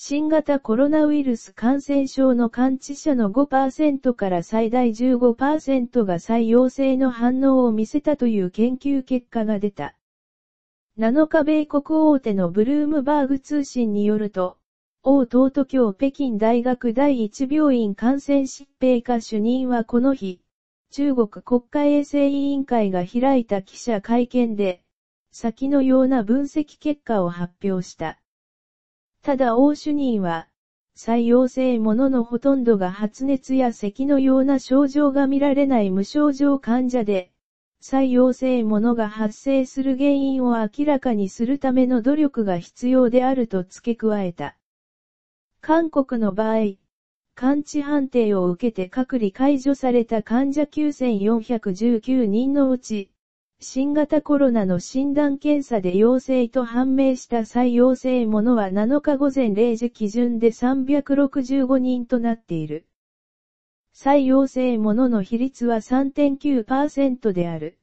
新型コロナウイルス感染症の感知者の5%から最大15%が再陽性の反応を見せたという研究結果が出た。7日米国大手のブルームバーグ通信によると、王東都京北京大学第一病院感染疾病科主任はこの日、中国国家衛生委員会が開いた記者会見で、先のような分析結果を発表した。ただ欧主任は、採用性もののほとんどが発熱や咳のような症状が見られない無症状患者で、採用性ものが発生する原因を明らかにするための努力が必要であると付け加えた。韓国の場合、完治判定を受けて隔離解除された患者9419人のうち、新型コロナの診断検査で陽性と判明した再陽性者は7日午前0時基準で365人となっている。再陽性者のの比率は3.9%である。